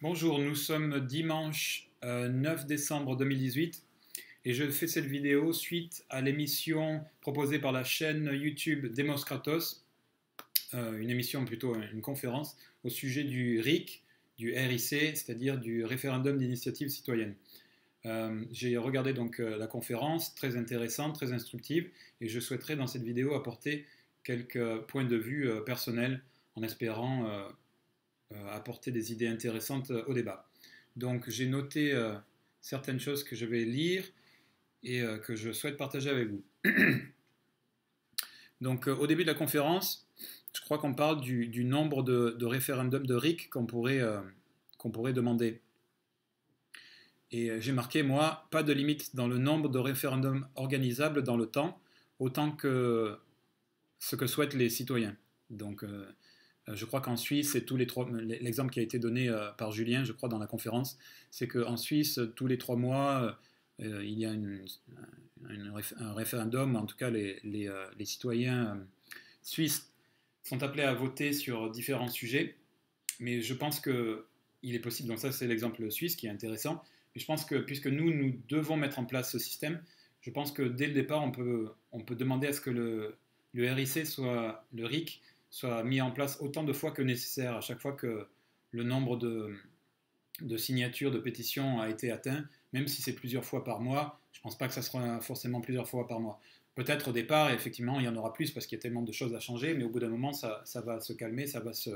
Bonjour, nous sommes dimanche 9 euh, décembre 2018 et je fais cette vidéo suite à l'émission proposée par la chaîne YouTube Demos Kratos, euh, une émission plutôt hein, une conférence au sujet du RIC, du RIC, c'est-à-dire du référendum d'initiative citoyenne. Euh, j'ai regardé donc la conférence, très intéressante, très instructive, et je souhaiterais dans cette vidéo apporter quelques points de vue personnels en espérant euh, apporter des idées intéressantes euh, au débat. Donc j'ai noté euh, certaines choses que je vais lire et que je souhaite partager avec vous. Donc au début de la conférence, je crois qu'on parle du, nombre de, référendums de RIC qu'on pourrait, qu'on pourrait demander. Et j'ai marqué, moi, pas de limite dans le nombre de référendums organisables dans le temps, autant que ce que souhaitent les citoyens. Donc euh, je crois qu'en Suisse, c'est tous les trois. L'exemple qui a été donné euh, par Julien, je crois, dans la conférence, c'est qu'en Suisse, tous les trois mois, euh, il y a une, un référendum. En tout cas, les, les, citoyens suisses sont appelés à voter sur différents sujets. Mais je pense que il est possible. Donc ça, c'est l'exemple suisse qui est intéressant. Mais je pense que puisque nous, nous devons mettre en place ce système, je pense que dès le départ, on peut, on peut demander à ce que le, le RIC soit le RIC soit mis en place autant de fois que nécessaire. À chaque fois que le nombre de, signatures, de pétitions a été atteint, même si c'est plusieurs fois par mois, je ne pense pas que ça sera forcément plusieurs fois par mois. Peut-être au départ, effectivement, il y en aura plus parce qu'il y a tellement de choses à changer, mais au bout d'un moment, ça, va se calmer, ça va se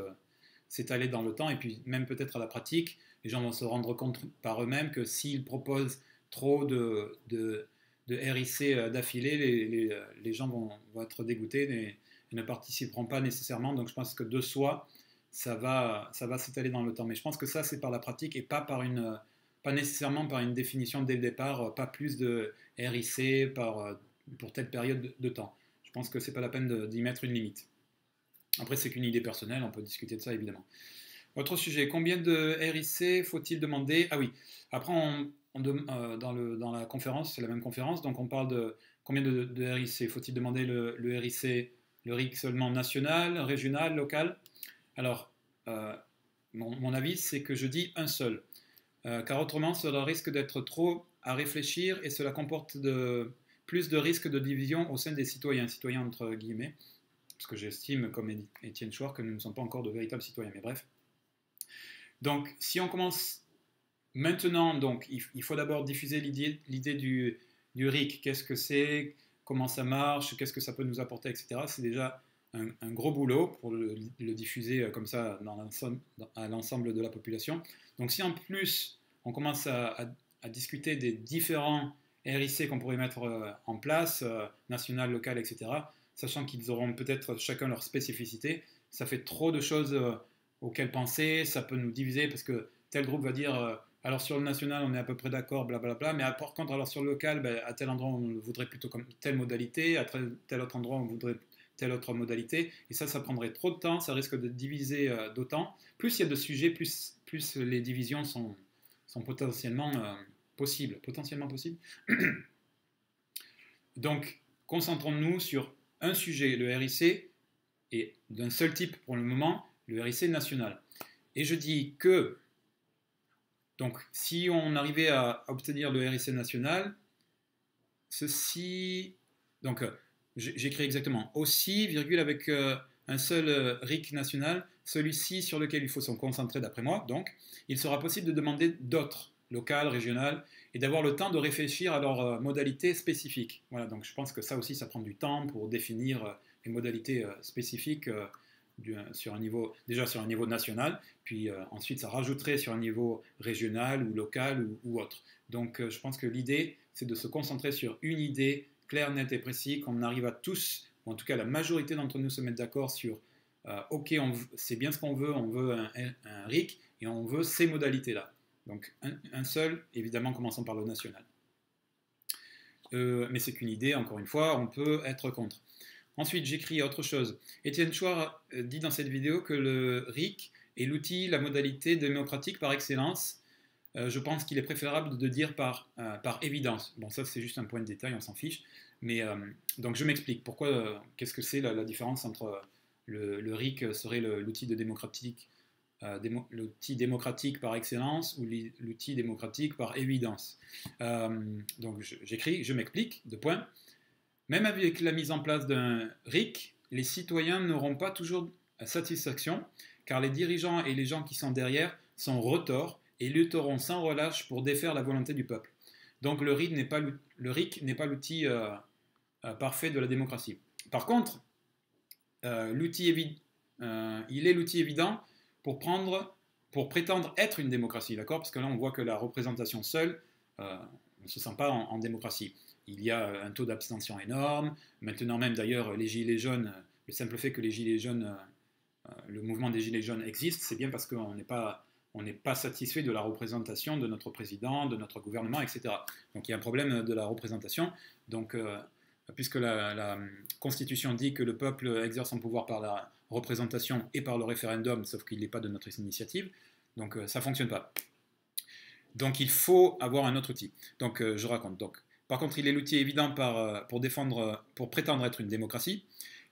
s'étaler dans le temps, et puis même peut-être à la pratique, les gens vont se rendre compte par eux-mêmes que s'ils proposent trop de, de, de RIC euh, d'affilée, euh, les, gens vont, être dégoûtés ne participeront pas nécessairement. Donc je pense que de soi, ça va, ça va s'étaler dans le temps. Mais je pense que ça, c'est par la pratique et pas, par une, pas nécessairement par une définition dès le départ, euh, pas plus de RIC par, euh, pour telle période de temps. Je pense que ce n'est pas la peine d'y mettre une limite. Après, c'est qu'une idée personnelle, on peut discuter de ça évidemment. Autre sujet, combien de RIC faut-il demander Ah oui, après, on, euh, dans, le, dans, la conférence, c'est la même conférence, donc on parle de combien de, RIC Faut-il demander le RIC le RIC seulement national, régional, local Alors, euh, mon, avis, c'est que je dis un seul, euh, car autrement, cela risque d'être trop à réfléchir et cela comporte de, plus de risques de division au sein des citoyens, citoyens entre guillemets, parce que j'estime, comme Étienne Chouard, que nous ne sommes pas encore de véritables citoyens, mais bref. Donc, si on commence maintenant, donc, il, faut d'abord diffuser l'idée du RIC. Qu'est-ce que c'est comment ça marche, qu'est-ce que ça peut nous apporter, etc. C'est déjà un, gros boulot pour le, diffuser euh, comme ça à l'ensemble de la population. Donc si en plus on commence à, discuter des différents RIC qu'on pourrait mettre euh, en place, euh, national, local, etc., sachant qu'ils auront peut-être chacun leur spécificité, ça fait trop de choses auxquelles penser, ça peut nous diviser parce que tel groupe va dire alors sur le national, on est à peu près d'accord, blablabla, mais par contre, alors sur le local, ben, à tel endroit, on voudrait plutôt comme telle modalité, à tel autre endroit, on voudrait telle autre modalité, et ça, ça prendrait trop de temps, ça risque de diviser euh, d'autant. Plus il y a de sujets, plus, plus les divisions sont, potentiellement euh, Potentiellement possibles. Donc, concentrons-nous sur un sujet, le RIC, et d'un seul type pour le moment, le RIC national. Et je dis que donc, si on arrivait à obtenir le RIC national, ceci. Donc, euh, j'écris exactement aussi, virgule, avec euh, un seul euh, RIC national, celui-ci sur lequel il faut se concentrer d'après moi. Donc, il sera possible de demander d'autres, locales, régionales, et d'avoir le temps de réfléchir à leurs modalités spécifiques. Voilà, donc je pense que ça aussi, ça prend du temps pour définir les modalités spécifiques sur un niveau, déjà sur un niveau national, puis euh, ensuite ça rajouterait sur un niveau régional ou local ou, autre. Donc euh, je pense que l'idée, c'est de se concentrer sur une idée claire, nette et précise, qu'on arrive à tous, ou en tout cas la majorité d'entre nous se mettre d'accord sur, euh, ok, c'est bien ce qu'on veut, on veut un, RIC et on veut ces modalités-là. Donc un, seul, évidemment, commençant par le national. mais c'est qu'une idée, encore une fois, on peut être contre. Ensuite, j'écris autre chose. Étienne Chouard euh, dit dans cette vidéo que le RIC est l'outil, la modalité démocratique par excellence. Euh, je pense qu'il est préférable de dire par, euh, par évidence. Bon, ça, c'est juste un point de détail, on s'en fiche. Mais donc, je m'explique. Pourquoi Qu'est-ce que c'est la, différence entre le, RIC serait l'outil démocratique, démocratique par excellence ou l'outil démocratique par évidence Donc, j'écris, je, je m'explique, deux points. Même avec la mise en place d'un RIC, les citoyens n'auront pas toujours satisfaction, car les dirigeants et les gens qui sont derrière sont retors et lutteront sans relâche pour défaire la volonté du peuple. Donc le RIC n'est pas, le n'est pas l'outil euh, euh, parfait de la démocratie. Par contre, euh, il est l'outil évident pour, prendre, pour prétendre être une démocratie, d'accord Parce que là, on voit que la représentation seule, on ne se sent pas en démocratie il y a un taux d'abstention énorme. Maintenant même d'ailleurs, les Gilets jaunes, le simple fait que les Gilets jaunes, euh, le mouvement des Gilets jaunes existe, c'est bien parce qu'on n'est pas, on pas satisfait de la représentation de notre président, de notre gouvernement, etc. Donc il y a un problème de la représentation. Donc euh, puisque la, Constitution dit que le peuple exerce son pouvoir par la représentation et par le référendum, sauf qu'il n'est pas de notre initiative, donc euh, ça ne fonctionne pas. Donc il faut avoir un autre outil. Donc je raconte. Donc par contre, il est l'outil évident euh, pour, défendre, euh, pour prétendre être une démocratie,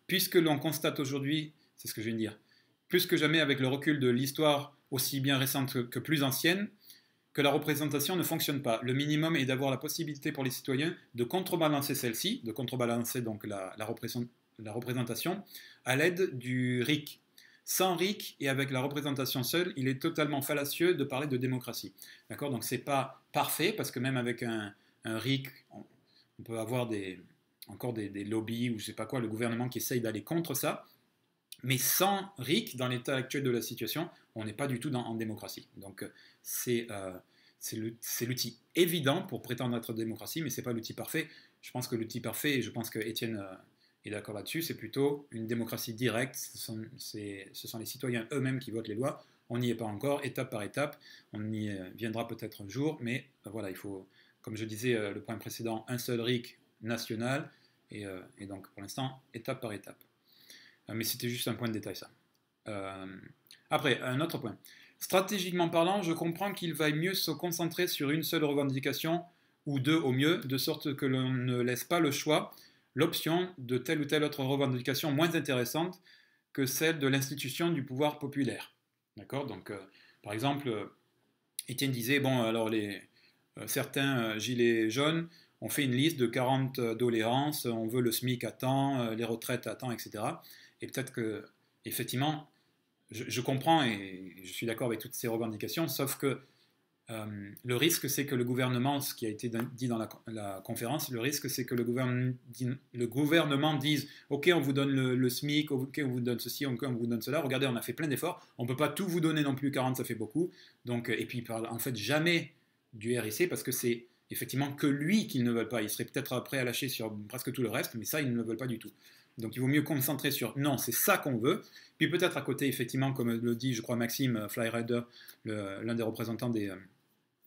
puisque l'on constate aujourd'hui, c'est ce que je viens de dire, plus que jamais avec le recul de l'histoire aussi bien récente que plus ancienne, que la représentation ne fonctionne pas. Le minimum est d'avoir la possibilité pour les citoyens de contrebalancer celle-ci, de contrebalancer donc la, la représentation, à l'aide du RIC. Sans RIC et avec la représentation seule, il est totalement fallacieux de parler de démocratie. D'accord Donc c'est pas parfait parce que même avec un, un RIC, on, peut avoir encore des, lobbies ou je sais pas quoi, le gouvernement qui essaye d'aller contre ça. Mais sans RIC, dans l'état actuel de la situation, on n'est pas du tout dans, en démocratie. Donc euh, euh, c'est l'outil évident pour prétendre être démocratie, mais ce n'est pas l'outil parfait. Je pense que l'outil parfait, et je pense que Étienne euh, est d'accord là-dessus, c'est plutôt une démocratie directe. Ce sont, les citoyens eux-mêmes qui votent les lois. On n'y est pas encore, étape par étape. On y viendra peut-être un jour, mais voilà, il faut, comme je disais euh, le point précédent, un seul RIC national, euh, et, donc pour l'instant, étape par étape. Euh, mais c'était juste un point de détail, ça. après, un autre point. Stratégiquement parlant, je comprends qu'il vaille mieux se concentrer sur une seule revendication, ou deux au mieux, de sorte que l'on ne laisse pas le choix, l'option de telle ou telle autre revendication moins intéressante que celle de l'institution du pouvoir populaire. D'accord Donc, par exemple, Étienne disait, bon, alors les, euh, certains euh, gilets jaunes ont fait une liste de 40 euh, doléances, on veut le SMIC à temps, les retraites à temps, etc. Et peut-être que, effectivement, je, comprends et je suis d'accord avec toutes ces revendications, sauf que le risque, c'est que le gouvernement, ce qui a été dit dans la, conférence, le risque, c'est que le, gouvernement dise Ok, on vous donne le, SMIC, ok, on vous donne ceci, ok, on vous donne cela. Regardez, on a fait plein d'efforts, on ne peut pas tout vous donner non plus, 40, ça fait beaucoup. Donc, et puis, en fait, jamais du RIC parce que c'est effectivement que lui qu'ils ne veulent pas. Ils seraient peut-être prêts à lâcher sur presque tout le reste, mais ça, ils ne le veulent pas du tout. Donc il vaut mieux concentrer sur non, c'est ça qu'on veut. Puis peut-être à côté, effectivement, comme le dit, je crois, Maxime euh, Flyrider, l'un des représentants des euh,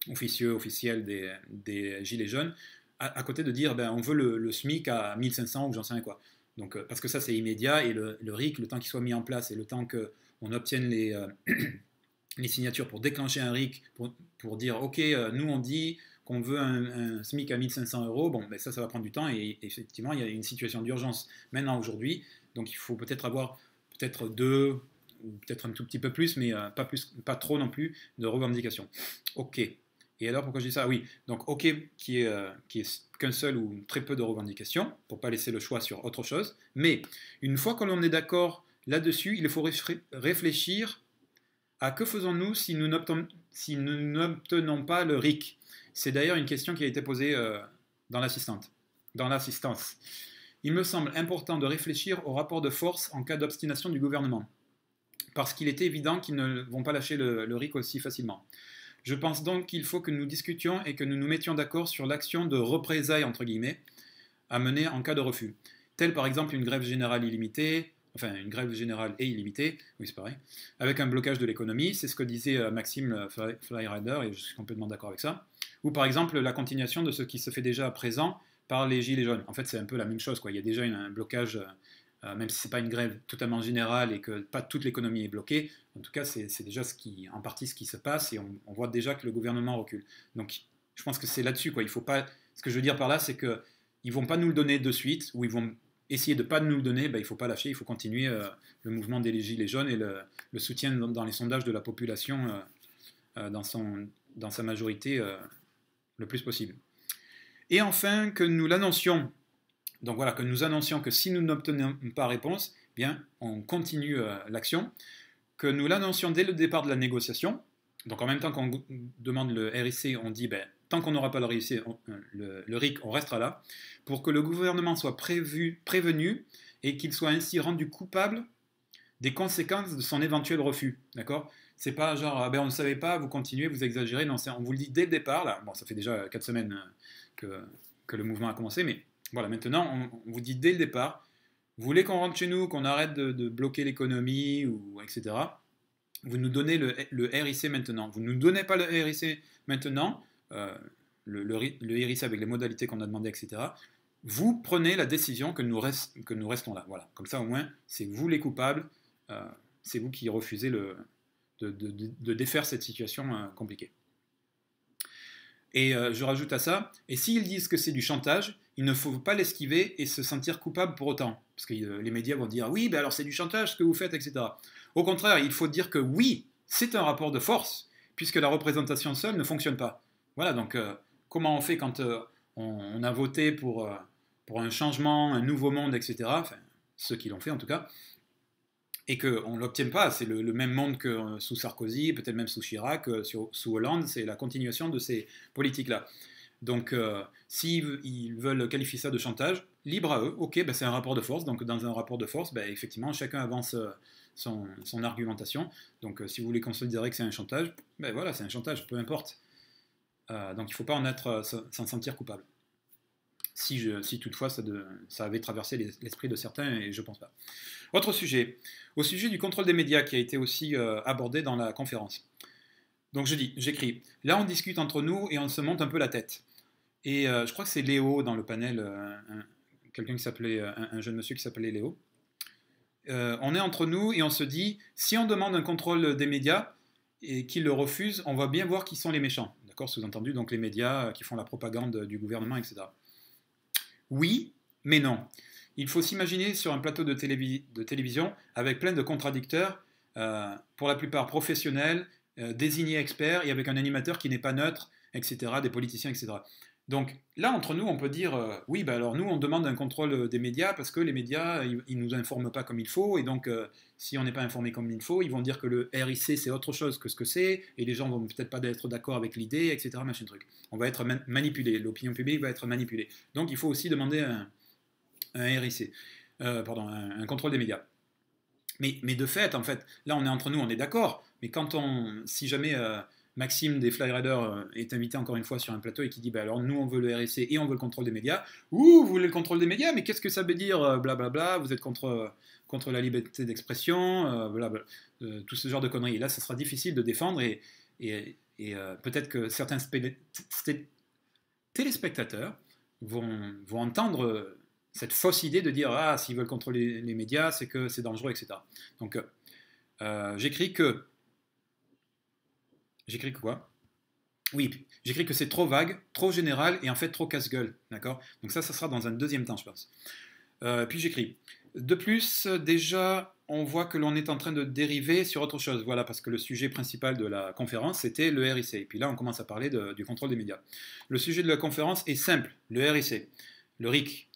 officieux, officiels des, des, Gilets jaunes, à, côté de dire ben, on veut le, SMIC à 1500 ou j'en sais rien quoi. Donc, euh, parce que ça, c'est immédiat et le, RIC, le temps qu'il soit mis en place et le temps qu'on obtienne les. les signatures pour déclencher un RIC, pour, dire OK, euh, nous on dit qu'on veut un, SMIC à 1500 euros, bon, ben ça, ça va prendre du temps et effectivement, il y a une situation d'urgence maintenant aujourd'hui. Donc il faut peut-être avoir peut-être deux ou peut-être un tout petit peu plus, mais euh, pas, plus, pas trop non plus de revendications. OK. Et alors pourquoi je dis ça Oui, donc OK qui est, euh, qui est qu'un seul ou très peu de revendications, pour pas laisser le choix sur autre chose. Mais une fois que l'on est d'accord là-dessus, il faut réfléchir « À que faisons-nous si nous n'obtenons pas le RIC C'est d'ailleurs une question qui a été posée euh, dans l'assistance. Il me semble important de réfléchir au rapport de force en cas d'obstination du gouvernement, parce qu'il était évident qu'ils ne vont pas lâcher le, le RIC aussi facilement. Je pense donc qu'il faut que nous discutions et que nous nous mettions d'accord sur l'action de représailles, entre guillemets, à mener en cas de refus. Telle par exemple une grève générale illimitée, enfin une grève générale et illimitée, oui c'est pareil, avec un blocage de l'économie, c'est ce que disait euh, Maxime euh, Flyrider, et je suis complètement d'accord avec ça, ou par exemple la continuation de ce qui se fait déjà à présent par les Gilets jaunes. En fait c'est un peu la même chose, quoi. il y a déjà un blocage, euh, même si ce n'est pas une grève totalement générale et que pas toute l'économie est bloquée, en tout cas c'est déjà ce qui, en partie ce qui se passe et on, on voit déjà que le gouvernement recule. Donc je pense que c'est là-dessus, quoi. il faut pas... Ce que je veux dire par là, c'est que ils vont pas nous le donner de suite, ou ils vont essayer de ne pas nous le donner, ben, il ne faut pas lâcher, il faut continuer euh, le mouvement des Gilets jaunes et le, soutien dans les sondages de la population euh, euh, dans, son, dans sa majorité le plus possible. Et enfin, que nous l'annoncions, donc voilà, que nous annoncions que si nous n'obtenons pas réponse, eh bien, on continue l'action, que nous l'annoncions dès le départ de la négociation, donc en même temps qu'on demande le RIC, on dit ben, tant qu'on n'aura pas le, réussi, euh, le, RIC, on restera là, pour que le gouvernement soit prévenu et qu'il soit ainsi rendu coupable des conséquences de son éventuel refus. D'accord C'est pas genre, ah ben on ne savait pas, vous continuez, vous exagérez. Non, on vous le dit dès le départ, là. Bon, ça fait déjà 4 semaines euh, que, le mouvement a commencé, mais voilà, maintenant, on, vous dit dès le départ, vous voulez qu'on rentre chez nous, qu'on arrête de, bloquer l'économie, ou etc. Vous nous donnez le, le, RIC maintenant. Vous ne nous donnez pas le RIC maintenant, euh, le, le, iris avec les modalités qu'on a demandées, etc., vous prenez la décision que nous, que nous restons là. Voilà. Comme ça, au moins, c'est vous les coupables, euh, c'est vous qui refusez de, défaire cette situation euh, compliquée. Et je rajoute à ça, et s'ils disent que c'est du chantage, il ne faut pas l'esquiver et se sentir coupable pour autant. Parce que les médias vont dire oui, alors c'est du chantage ce que vous faites, etc. Au contraire, il faut dire que oui, c'est un rapport de force, puisque la représentation seule ne fonctionne pas. Voilà, donc euh, comment on fait quand euh, on, a voté euh, pour, un changement, un nouveau monde, etc. Enfin, ceux qui l'ont fait en tout cas. Et qu'on ne l'obtient pas, c'est le, même monde que sous Sarkozy, peut-être même sous Chirac, sous Hollande, c'est la continuation de ces politiques-là. Donc, s'ils veulent qualifier ça de chantage, libre à eux, ok, ben c'est un rapport de force, donc dans un rapport de force, ben effectivement, chacun avance son, argumentation. Donc, si vous voulez considérer que c'est un chantage, ben voilà, c'est un chantage, peu importe. Euh, donc il ne faut pas en être euh, s'en sentir coupable. Si, je, toutefois ça, avait traversé l'esprit de certains, et je ne pense pas. Autre sujet, au sujet du contrôle des médias qui a été aussi euh, abordé dans la conférence. Donc je dis, j'écris, là on discute entre nous et on se monte un peu la tête. Et je crois que c'est Léo dans le panel, quelqu'un qui s'appelait, un, un, jeune monsieur qui s'appelait Léo. on est entre nous et on se dit, si on demande un contrôle des médias et qu'ils le refusent, on va bien voir qui sont les méchants. Sous-entendu, donc les médias euh, qui font la propagande du gouvernement, etc. Oui, mais non. Il faut s'imaginer sur un plateau de, télévision avec plein de contradicteurs, euh, pour la plupart professionnels, euh, désignés experts, et avec un animateur qui n'est pas neutre, etc., des politiciens, etc. Donc là, entre nous, on peut dire, euh, oui, bah alors nous, on demande un contrôle euh, des médias parce que les médias, ils ne nous informent pas comme il faut, et donc euh, si on n'est pas informé comme il faut, ils vont dire que le RIC, c'est autre chose que ce que c'est, et les gens vont peut-être pas être d'accord avec l'idée, etc. Machin truc. On va être manipulé, l'opinion publique va être manipulée. Donc il faut aussi demander un, RIC, pardon, un, contrôle des médias. Mais, mais, de fait, en fait, là, on est entre nous, on est d'accord, mais quand on, si jamais Maxime des Flyraders euh, est invité encore une fois sur un plateau et qui dit bah alors nous on veut le RSC et on veut le contrôle des médias. Ouh, vous voulez le contrôle des médias, mais qu'est-ce que ça veut dire Blablabla, euh, vous êtes contre, euh, contre la liberté d'expression, bla, tout ce genre de conneries. Et là, ça sera difficile de défendre et, et, et peut-être que certains téléspectateurs vont, vont entendre cette fausse idée de dire ah s'ils veulent contrôler les médias c'est que c'est dangereux etc. Donc j'écris que J'écris quoi Oui, j'écris que c'est trop vague, trop général et en fait trop casse-gueule. D'accord Donc ça, ça sera dans un deuxième temps, je pense. Euh, puis j'écris. De plus, déjà, on voit que l'on est en train de dériver sur autre chose. Voilà, parce que le sujet principal de la conférence, c'était le RIC. Et puis là, on commence à parler du contrôle des médias. Le sujet de la conférence est simple, le RIC, le RIC,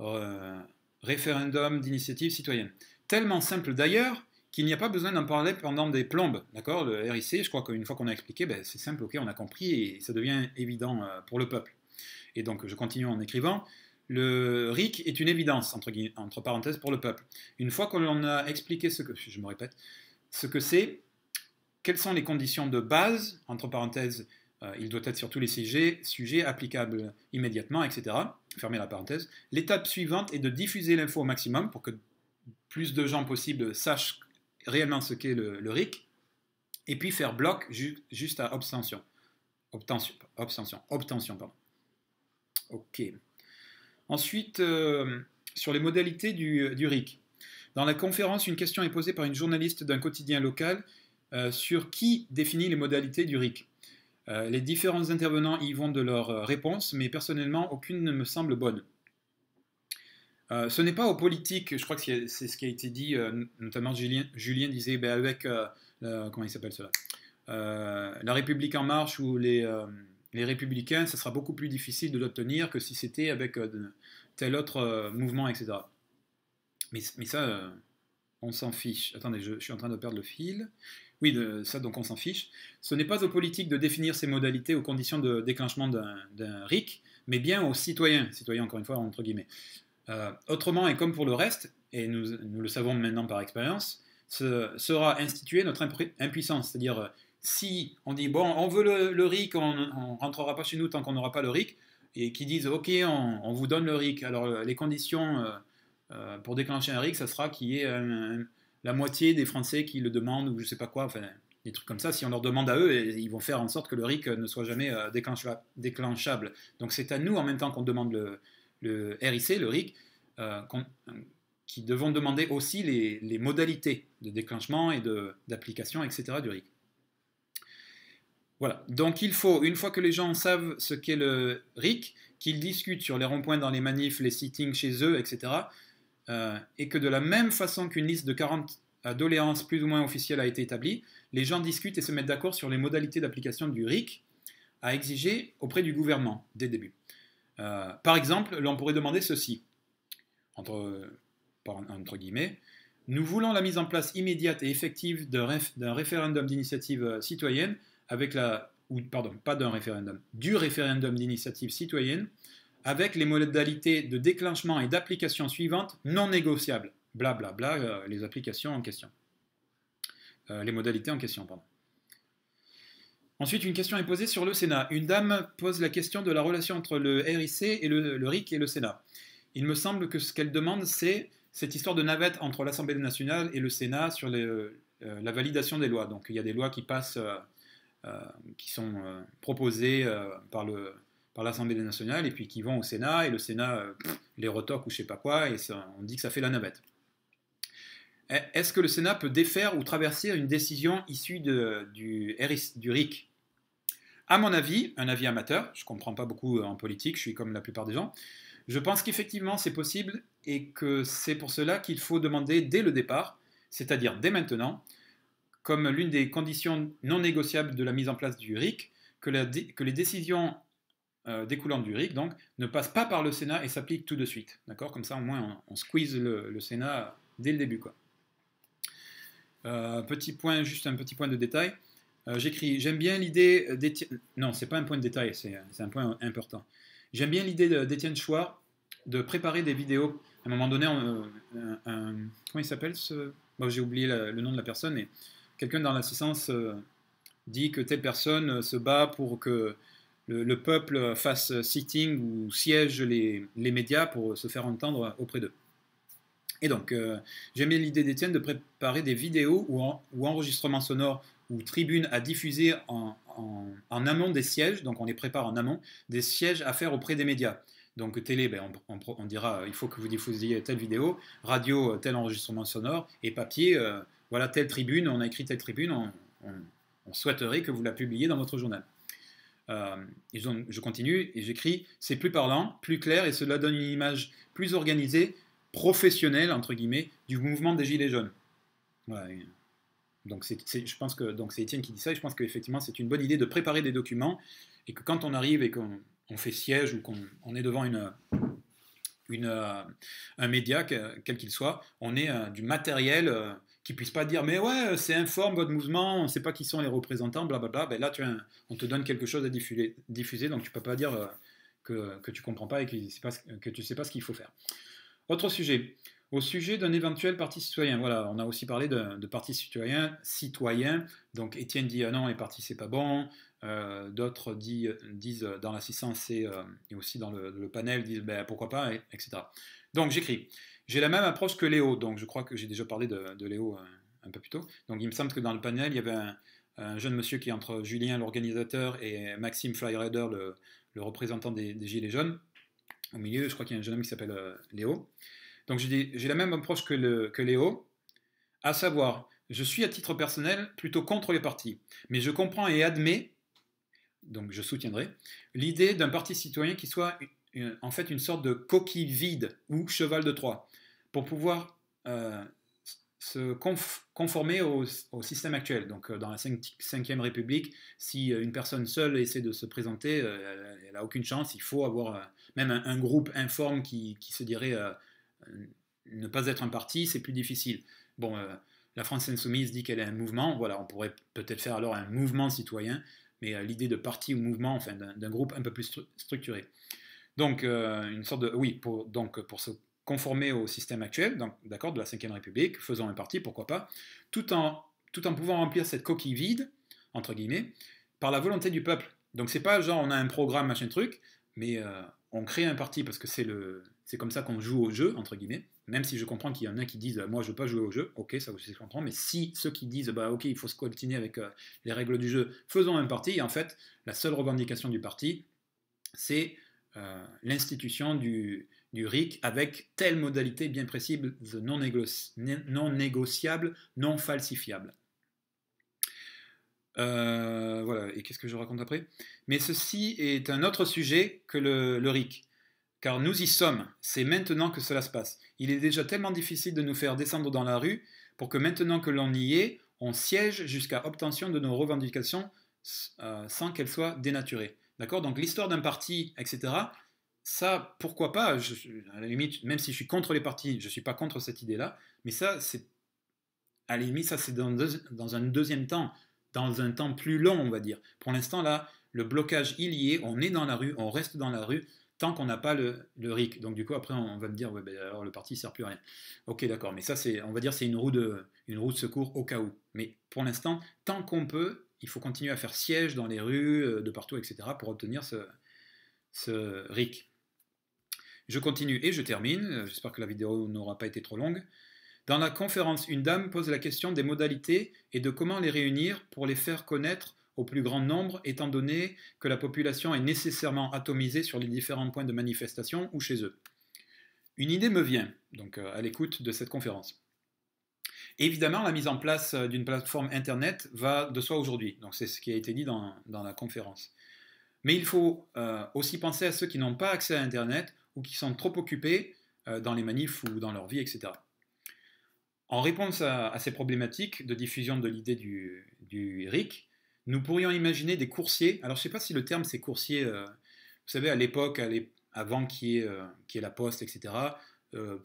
euh, référendum d'initiative citoyenne. Tellement simple d'ailleurs qu'il n'y a pas besoin d'en parler pendant des plombes, d'accord Le RIC, je crois qu'une fois qu'on a expliqué, ben, c'est simple, ok, on a compris et ça devient évident euh, pour le peuple. Et donc je continue en écrivant. Le RIC est une évidence, entre, parenthèses, pour le peuple. Une fois qu'on l'on a expliqué ce que, je me répète, ce que c'est, quelles sont les conditions de base, entre parenthèses, euh, il doit être sur tous les sujets, sujets applicables immédiatement, etc. Fermez la parenthèse. L'étape suivante est de diffuser l'info au maximum pour que plus de gens possibles sachent réellement ce qu'est le, RIC, et puis faire bloc juste à obtention. Obtention, Ok. Ensuite, euh, sur les modalités euh, du, RIC. Dans la conférence, une question est posée par une journaliste d'un quotidien local euh, sur qui définit les modalités du RIC. les différents intervenants y vont de leur réponse, mais personnellement, aucune ne me semble bonne. Euh, ce n'est pas aux politiques, je crois que c'est ce qui a été dit, euh, notamment Julien, disait ben, avec, euh, la, comment il s'appelle cela La République en marche ou les, républicains, ce sera beaucoup plus difficile de l'obtenir que si c'était avec tel autre mouvement, etc. Mais, ça, on s'en fiche. Attendez, je, suis en train de perdre le fil. Oui, de, ça, donc on s'en fiche. Ce n'est pas aux politiques de définir ces modalités aux conditions de déclenchement d'un RIC, mais bien aux citoyens, citoyens encore une fois, entre guillemets. Euh, autrement, et comme pour le reste, et nous, le savons maintenant par expérience, ce sera instituée notre impuissance. C'est-à-dire, euh, si on dit, bon, on veut le, RIC, on ne rentrera pas chez nous tant qu'on n'aura pas le RIC, et qu'ils disent, ok, on, vous donne le RIC. Alors, les conditions euh, pour déclencher un RIC, ça sera qu'il y ait la moitié des Français qui le demandent, ou je ne sais pas quoi, enfin, des trucs comme ça. Si on leur demande à eux, ils vont faire en sorte que le RIC ne soit jamais déclenchable. Donc, c'est à nous, en même temps qu'on demande le le RIC, le RIC, euh, qui devront demander aussi les, modalités de déclenchement et d'application, etc. du RIC. Voilà, donc il faut, une fois que les gens savent ce qu'est le RIC, qu'ils discutent sur les ronds-points dans les manifs, les sittings chez eux, etc., euh, et que de la même façon qu'une liste de 40 doléances plus ou moins officielles a été établie, les gens discutent et se mettent d'accord sur les modalités d'application du RIC à exiger auprès du gouvernement dès le début. Euh, par exemple, l'on pourrait demander ceci, entre, guillemets, nous voulons la mise en place immédiate et effective d'un référendum d'initiative euh, citoyenne avec la, ou pardon, pas d'un référendum, du référendum d'initiative citoyenne avec les modalités de déclenchement et d'application suivantes non négociables. Blablabla, euh, les applications en question. les modalités en question, pardon. Ensuite, une question est posée sur le Sénat. Une dame pose la question de la relation entre le RIC et le, RIC et le Sénat. Il me semble que ce qu'elle demande, c'est cette histoire de navette entre l'Assemblée nationale et le Sénat sur euh, euh, la validation des lois. Donc il y a des lois qui passent, euh, qui sont proposées par le par l'Assemblée nationale et puis qui vont au Sénat et le Sénat les retoque ou je sais pas quoi et on dit que ça fait la navette. Est-ce que le Sénat peut défaire ou traverser une décision issue du RIC à mon avis, un avis amateur, je ne comprends pas beaucoup euh, en politique, je suis comme la plupart des gens, je pense qu'effectivement c'est possible et que c'est pour cela qu'il faut demander dès le départ, c'est-à-dire dès maintenant, comme l'une des conditions non négociables de la mise en place du RIC, que, les décisions euh, découlantes du RIC, donc, ne passent pas par le Sénat et s'appliquent tout de suite. D'accord Comme ça, au moins, on, squeeze le, Sénat dès le début. Euh, petit point, juste un petit point de détail. Euh, j'écris J'aime bien l'idée euh, d'Étienne. Non, c'est pas un point de détail, c'est euh, un point important. J'aime bien l'idée d'Étienne Chouard de préparer des vidéos. À un moment donné, comment il s'appelle ce. J'ai oublié le nom de la personne, mais quelqu'un dans l'assistance dit que telle personne se bat pour que le, peuple fasse sitting ou siège les, les, médias pour se faire entendre auprès d'eux. Et donc, j'aime bien l'idée d'Étienne de préparer des vidéos ou enregistrements sonores ou Tribune à diffuser en, amont des sièges, donc on les prépare en amont, des sièges à faire auprès des médias. Donc télé, ben, on, dira euh, il faut que vous diffusiez telle vidéo, radio, euh, tel enregistrement sonore, et papier, euh, voilà telle tribune, on a écrit telle tribune, on, souhaiterait que vous la publiez dans votre journal. je, continue et j'écris c'est plus parlant, plus clair et cela donne une image plus organisée, professionnelle, entre guillemets, du mouvement des Gilets jaunes. Voilà, donc c je pense que donc c'est Étienne qui dit ça, et je pense qu'effectivement c'est une bonne idée de préparer des documents, et que quand on arrive et qu'on fait siège ou qu'on est devant une, une, un média, quel qu'il soit, on est euh, du matériel euh, qui puisse pas dire mais ouais c'est informe votre mouvement, on ne sait pas qui sont les représentants, blablabla, ben là tu on te donne quelque chose à diffuser, diffuser donc tu peux pas dire euh, que, que tu comprends pas et que, que tu sais pas ce qu'il faut faire. Autre sujet, au sujet d'un éventuel parti citoyen, voilà, on a aussi parlé de, parti citoyen, citoyen. Donc Étienne dit ah non, les partis c'est pas bon. Euh, d'autres disent euh, dans l'assistance et, euh, aussi dans le, panel disent ben, pourquoi pas, etc. Donc j'écris. J'ai la même approche que Léo, donc je crois que j'ai déjà parlé de, Léo un, peu plus tôt. Donc il me semble que dans le panel, il y avait un, jeune monsieur qui est entre Julien, l'organisateur, et Maxime Flyrider, le, le représentant des, Gilets jaunes. Au milieu, je crois qu'il y a un jeune homme qui s'appelle Léo. Donc j'ai la même approche que, Léo, à savoir, je suis à titre personnel plutôt contre les partis, mais je comprends et admets, donc je soutiendrai, l'idée d'un parti citoyen qui soit en fait une sorte de coquille vide ou cheval de Troie, pour pouvoir euh, se conformer au, système actuel. Donc euh, dans la 5 République, si euh, une personne seule essaie de se présenter, elle n'a aucune chance, il faut avoir même un, groupe informe qui, se dirait... Euh, ne pas être un parti, c'est plus difficile. Bon, euh, la France insoumise dit qu'elle est un mouvement, voilà, on pourrait peut-être faire alors un mouvement citoyen, mais euh, l'idée de parti ou mouvement, enfin d'un groupe un peu plus structuré. Donc, une sorte de... Oui, pour, donc pour se conformer au système actuel, donc, d'accord, de la Ve République, faisons un parti, pourquoi pas, tout en, tout en pouvant remplir cette coquille vide, entre guillemets, par la volonté du peuple. Donc c'est pas genre on a un programme, machin truc, mais on crée un parti parce que c'est le, c'est comme ça qu'on joue au jeu, entre guillemets, même si je comprends qu'il y en a qui disent euh, moi je ne veux pas jouer au jeu, ok, ça aussi je comprends, mais si ceux qui disent bah ok, il faut se coltiner avec euh, les règles du jeu, faisons un parti, en fait, la seule revendication du parti, c'est euh, l'institution du, RIC avec telle modalité bien précise, non, négociable, non falsifiable. voilà, et qu'est-ce que je raconte après Mais ceci est un autre sujet que le RIC. Car nous y sommes, c'est maintenant que cela se passe. Il est déjà tellement difficile de nous faire descendre dans la rue pour que maintenant que l'on y est, on siège jusqu'à obtention de nos revendications euh, sans qu'elles soient dénaturées. D'accord Donc l'histoire d'un parti, etc., ça, pourquoi pas À la limite, même si je suis contre les partis, je ne suis pas contre cette idée-là, mais ça, c'est. À la limite, ça, c'est dans, dans un deuxième temps, dans un temps plus long, on va dire. Pour l'instant, là, le blocage, il y est, on est dans la rue, on reste dans la rue, tant qu'on n'a pas le, RIC. Donc du coup, après, on va me dire, ouais, ben, alors le parti ne sert plus à rien. Ok, d'accord, mais ça, c'est, on va dire, c'est une roue, de, une roue de secours au cas où. Mais pour l'instant, tant qu'on peut, il faut continuer à faire siège dans les rues, euh, de partout, etc., pour obtenir ce, ce RIC. Je continue et je termine. J'espère que la vidéo n'aura pas été trop longue. Dans la conférence, une dame pose la question des modalités et de comment les réunir pour les faire connaître au plus grand nombre, étant donné que la population est nécessairement atomisée sur les différents points de manifestation ou chez eux. Une idée me vient, donc euh, à l'écoute de cette conférence. Évidemment, la mise en place euh, d'une plateforme Internet va de soi aujourd'hui, donc c'est ce qui a été dit dans, la conférence. Mais il faut euh, aussi penser à ceux qui n'ont pas accès à Internet ou qui sont trop occupés dans les manifs ou dans leur vie, etc. En réponse à, ces problématiques de diffusion de l'idée du, du RIC, nous pourrions imaginer des coursiers. Alors, je ne sais pas si le terme c'est coursier. Euh, vous savez, à l'époque, avant euh, qu'il y, ait, la poste, etc., euh,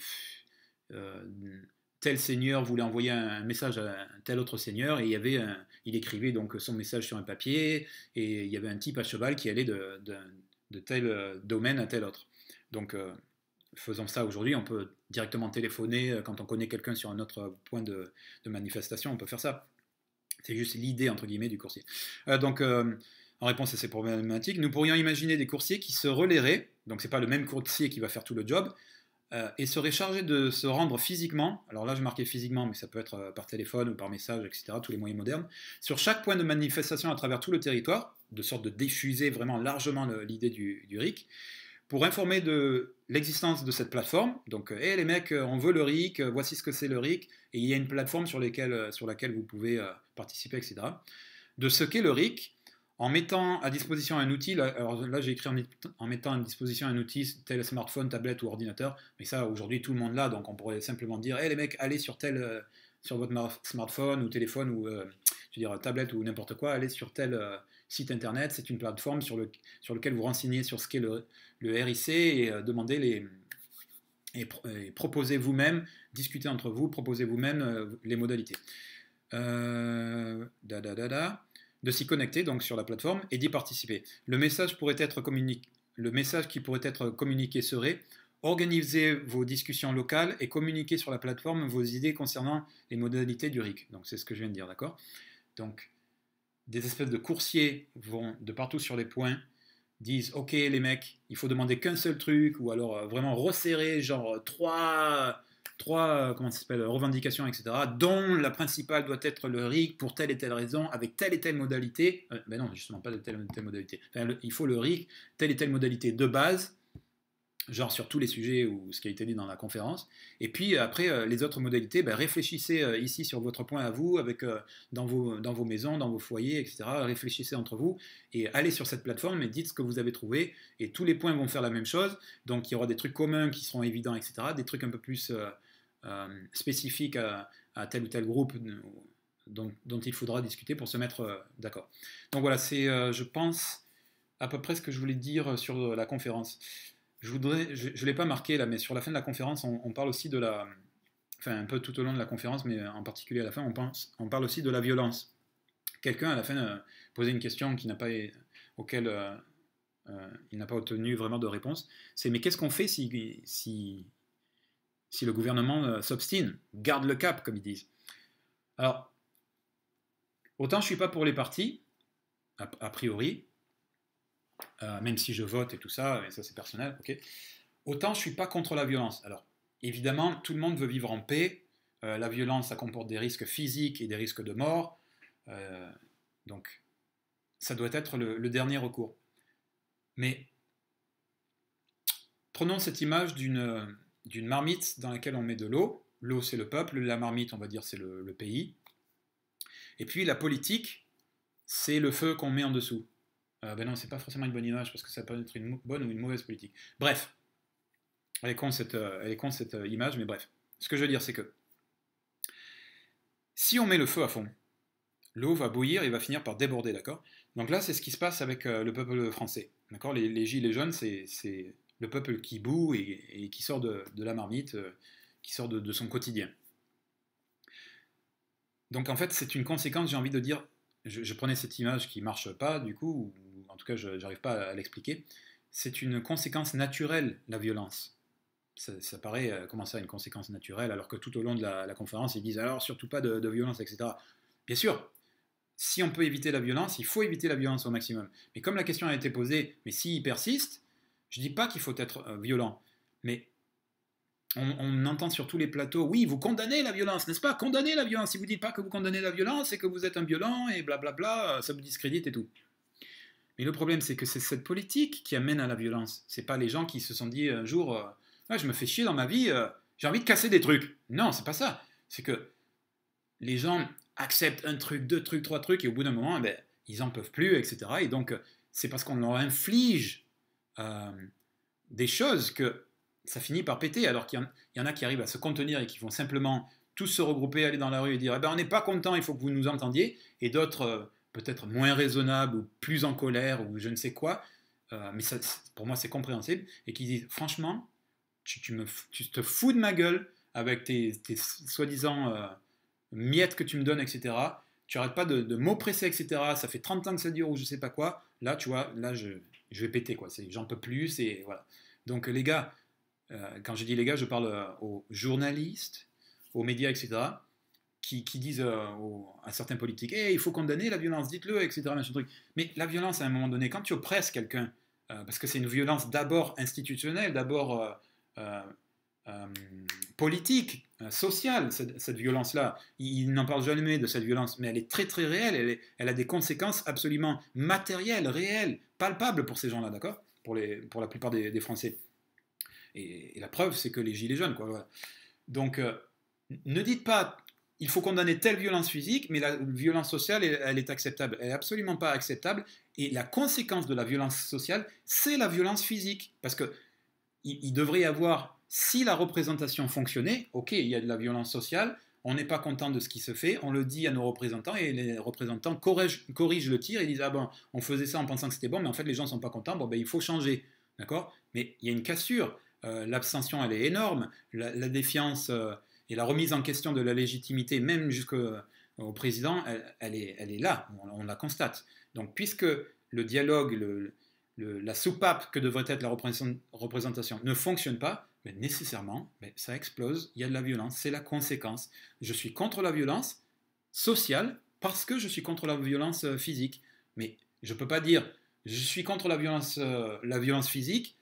tel seigneur voulait envoyer un message à tel autre seigneur et il, y avait il écrivait donc son message sur un papier et il y avait un type à cheval qui allait de, tel domaine à tel autre. Donc, faisons ça aujourd'hui, on peut directement téléphoner quand on connaît quelqu'un sur un autre point de manifestation, on peut faire ça. C'est juste l'idée, entre guillemets, du coursier. Euh, donc, euh, en réponse à ces problématiques, nous pourrions imaginer des coursiers qui se relaieraient, donc n'est pas le même coursier qui va faire tout le job, euh, et seraient chargé de se rendre physiquement, alors là j'ai marqué physiquement, mais ça peut être par téléphone ou par message, etc., tous les moyens modernes, sur chaque point de manifestation à travers tout le territoire, de sorte de diffuser vraiment largement l'idée du, du RIC, pour informer de l'existence de cette plateforme. Donc, hé euh, les mecs, euh, on veut le RIC, euh, voici ce que c'est le RIC, et il y a une plateforme sur, laquelle vous pouvez participer, etc. De ce qu'est le RIC, en mettant à disposition un outil, alors là j'ai écrit en, mettant à disposition un outil tel smartphone, tablette ou ordinateur, mais ça aujourd'hui tout le monde l'a, donc on pourrait simplement dire, hé les mecs, allez sur tel, sur votre smartphone ou téléphone ou, je veux dire, tablette ou n'importe quoi, allez sur tel, site internet, c'est une plateforme sur, le, sur laquelle vous renseignez sur ce qu'est le, le, RIC et euh, demandez les, et, proposez vous-même, discutez entre vous, proposez vous-même euh, les modalités. Euh, da, da, de s'y connecter donc sur la plateforme et d'y participer. Le message, pourrait être le message qui pourrait être communiqué serait Organisez vos discussions locales et communiquez sur la plateforme vos idées concernant les modalités du RIC. Donc c'est ce que je viens de dire, d'accord Donc des espèces de coursiers vont de partout sur les points, disent Ok, les mecs, il faut demander qu'un seul truc, ou alors euh, vraiment resserrer, genre trois, trois euh, comment ça revendications, etc., dont la principale doit être le RIC pour telle et telle raison, avec telle et telle modalité. mais euh, ben non, justement, pas de telle et telle modalité. il faut le RIC, telle et telle modalité de base, genre sur tous les sujets ou ce qui a été dit dans la conférence. Et puis euh, après, euh, les autres modalités, ben, réfléchissez euh, ici sur votre point à vous, avec, dans, vos, dans vos maisons, dans vos foyers, etc. Réfléchissez entre vous et allez sur cette plateforme et dites ce que vous avez trouvé. Et tous les points vont faire la même chose. Donc il y aura des trucs communs qui seront évidents, etc. Des trucs un peu plus spécifiques à, tel ou tel groupe. dont, il faudra discuter pour se mettre d'accord. Donc voilà, c'est, je pense, à peu près ce que je voulais dire sur la conférence je voudrais, je, l'ai pas marqué là, mais sur la fin de la conférence, on, parle aussi de la, enfin un peu tout au long de la conférence, mais euh, en particulier à la fin, on, pense, on parle aussi de la violence. Quelqu'un à la fin euh, posait une question qui n'a pas, auquel euh, il n'a pas obtenu vraiment de réponse. C'est mais qu'est-ce qu'on fait si, si, si le gouvernement s'obstine, garde le cap, comme ils disent. Alors, autant je suis pas pour les partis, a priori, euh, même si je vote et tout ça, et ça c'est personnel, ok. Autant je suis pas contre la violence. Alors, évidemment, tout le monde veut vivre en paix. Euh, la violence, ça comporte des risques physiques et des risques de mort. Euh, donc, ça doit être le, dernier recours. Mais prenons cette image d'une marmite dans laquelle on met de l'eau. L'eau, c'est le peuple, la marmite, on va dire, c'est le pays. Et puis la politique, c'est le feu qu'on met en dessous. Euh, ben non, c'est pas forcément une bonne image parce que ça peut être une bonne ou une mauvaise politique. Bref, elle est con cette, euh, elle cette euh, image, mais bref. Ce que je veux dire, c'est que si on met le feu à fond, l'eau va bouillir et va finir par déborder, d'accord Donc là, c'est ce qui se passe avec le peuple français, d'accord les, les, gilets jaunes, c'est le peuple qui boue et, qui sort de, la marmite, qui sort de, son quotidien. Donc en fait, c'est une conséquence, j'ai envie de dire, je, je, prenais cette image qui marche pas, du coup, en tout cas je n'arrive pas à l'expliquer, c'est une conséquence naturelle, la violence. Ça, paraît, euh, commencer à ça, une conséquence naturelle, alors que tout au long de la, conférence, ils disent alors surtout pas de, violence, etc. Bien sûr, si on peut éviter la violence, il faut éviter la violence au maximum. Mais comme la question a été posée, mais s'il persiste, je ne dis pas qu'il faut être euh, violent, mais on, entend sur tous les plateaux, oui, vous condamnez la violence, n'est-ce pas Condamnez la violence. Si vous dites pas que vous condamnez la violence et que vous êtes un violent et blablabla, ça vous discrédite et tout. Mais le problème, c'est que c'est cette politique qui amène à la violence. C'est pas les gens qui se sont dit euh, un jour, ah, je me fais chier dans ma vie, euh, j'ai envie de casser des trucs. Non, c'est pas ça. C'est que les gens acceptent un truc, deux trucs, trois trucs, et au bout d'un moment, eh ben, ils en peuvent plus, etc. Et donc, c'est parce qu'on leur inflige des choses que ça finit par péter. Alors qu'il y, en a qui arrivent à se contenir et qui vont simplement tous se regrouper, aller dans la rue et dire, eh ben, on n'est pas content, il faut que vous nous entendiez. Et d'autres peut-être moins raisonnable ou plus en colère ou je ne sais quoi, euh, mais ça, pour moi c'est compréhensible, et qui disent franchement, tu, tu, me, tu, te fous de ma gueule avec tes, tes soi-disant euh, miettes que tu me donnes, etc. Tu arrêtes pas de, m'oppresser, etc. Ça fait 30 ans que ça dure ou je sais pas quoi. Là, tu vois, là, je, je vais péter, quoi. J'en peux plus, et voilà. Donc, les gars, euh, quand je dis les gars, je parle aux journalistes, aux médias, etc qui, disent euh, à certains politiques hey, eh, il faut condamner la violence, dites-le, etc. Truc. Mais la violence, à un moment donné, quand tu oppresses quelqu'un, euh, parce que c'est une violence d'abord institutionnelle, d'abord euh, politique, sociale, cette, violence-là, il, n'en parle jamais de cette violence, mais elle est très très réelle, elle, a des conséquences absolument matérielles, réelles, palpables pour ces gens-là, d'accord pour, pour la plupart des, Français. Et, la preuve, c'est que les Gilets jaunes, quoi. Donc, ne dites pas il faut condamner telle violence physique, mais la violence sociale, elle, est acceptable. Elle n'est absolument pas acceptable. Et la conséquence de la violence sociale, c'est la violence physique. Parce que il, devrait y avoir, si la représentation fonctionnait, ok, il y a de la violence sociale, on n'est pas content de ce qui se fait, on le dit à nos représentants, et les représentants corrigent, le tir et disent, ah ben, on faisait ça en pensant que c'était bon, mais en fait, les gens ne sont pas contents, bon, ben, il faut changer. D'accord Mais il y a une cassure. Euh, l'abstention, elle est énorme. La, défiance... Euh, et la remise en question de la légitimité, même jusqu'au euh, président, elle, est, elle, est, là, on, la constate. Donc puisque le dialogue, le, la soupape que devrait être la représentation ne fonctionne pas, mais nécessairement, mais ça explose, il y a de la violence, c'est la conséquence. Je suis contre la violence sociale parce que je suis contre la violence euh, physique. Mais je ne peux pas dire, je suis contre la violence, euh, la violence physique,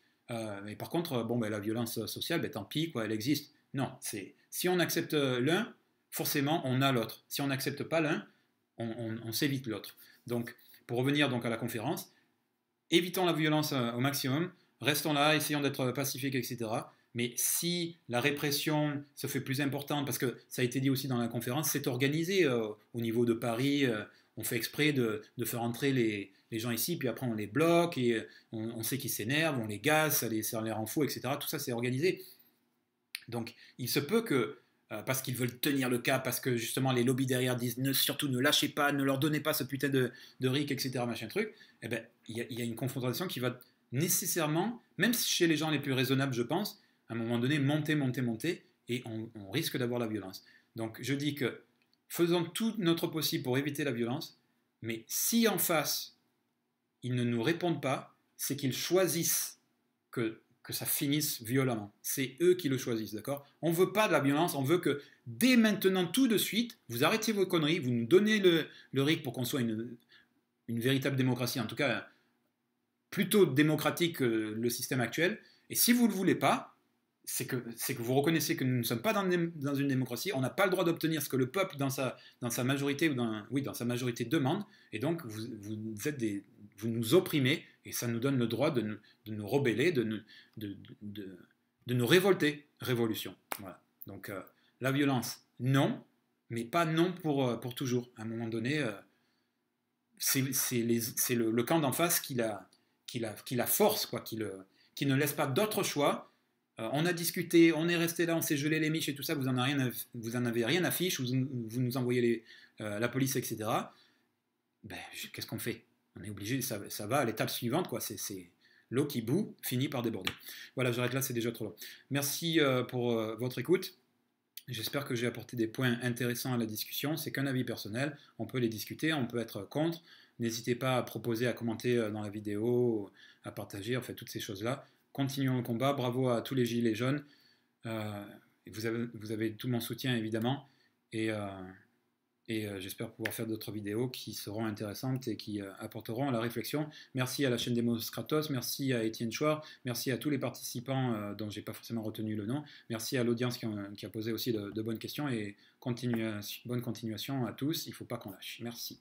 mais par contre, bon, ben, la violence sociale, ben, tant pis, quoi, elle existe. Non, c'est si on accepte euh, l'un, forcément, on a l'autre. Si on n'accepte pas l'un, on, s'évite l'autre. Donc, pour revenir donc à la conférence, évitons la violence euh, au maximum, restons là, essayons d'être pacifiques, etc. Mais si la répression se fait plus importante, parce que ça a été dit aussi dans la conférence, c'est organisé euh, au niveau de Paris. on fait exprès de, faire entrer les, gens ici, puis après on les bloque, et on, sait qu'ils s'énervent, on les gasse, ça les sert les etc. Tout ça c'est organisé. Donc il se peut que, euh, parce qu'ils veulent tenir le cas, parce que justement les lobbies derrière disent ne, surtout ne lâchez pas, ne leur donnez pas ce putain de, de RIC, etc. machin truc, eh ben il y, a une confrontation qui va nécessairement, même chez les gens les plus raisonnables, je pense, à un moment donné, monter, monter, monter, et on, on risque d'avoir la violence. Donc je dis que faisons tout notre possible pour éviter la violence, mais si en face, ils ne nous répondent pas, c'est qu'ils choisissent que que ça finisse violemment. C'est eux qui le choisissent, d'accord On ne veut pas de la violence, on veut que dès maintenant, tout de suite, vous arrêtez vos conneries, vous nous donnez le, le RIC pour qu'on soit une, une, véritable démocratie, en tout cas plutôt démocratique que euh, le système actuel. Et si vous ne le voulez pas, c'est que, que vous reconnaissez que nous ne sommes pas dans, dans une démocratie, on n'a pas le droit d'obtenir ce que le peuple dans sa, dans sa majorité ou dans, oui, dans sa majorité demande, et donc vous, vous, êtes des, vous nous opprimez et ça nous donne le droit de nous, rebeller, de nous, de, nous révolter. Révolution. Voilà. Donc euh, la violence, non, mais pas non pour, euh, pour toujours. À un moment donné, euh, c'est le, camp d'en face qui la, qui la, qui la force, quoi, qui, le, qui ne laisse pas d'autre choix. on a discuté, on est resté là, on s'est gelé les miches et tout ça, vous en, avez rien à, vous en avez rien à fiche, vous, vous nous envoyez les, la police, etc. Ben, qu'est-ce qu'on fait on est obligé, ça, va à l'étape suivante, quoi. C'est l'eau qui bout finit par déborder. Voilà, j'arrête là, c'est déjà trop long. Merci euh, pour euh, votre écoute. J'espère que j'ai apporté des points intéressants à la discussion. C'est qu'un avis personnel, on peut les discuter, on peut être contre. N'hésitez pas à proposer, à commenter euh, dans la vidéo, à partager, en fait, toutes ces choses-là. Continuons le combat. Bravo à tous les Gilets jaunes. vous, avez, tout mon soutien, évidemment. Et. Et euh, j'espère pouvoir faire d'autres vidéos qui seront intéressantes et qui euh, apporteront la réflexion. Merci à la chaîne Demos Kratos, merci à Étienne Chouard, merci à tous les participants euh, dont j'ai pas forcément retenu le nom, merci à l'audience qui, a posé aussi de, bonnes questions et bonne continuation à tous, il ne faut pas qu'on lâche. Merci.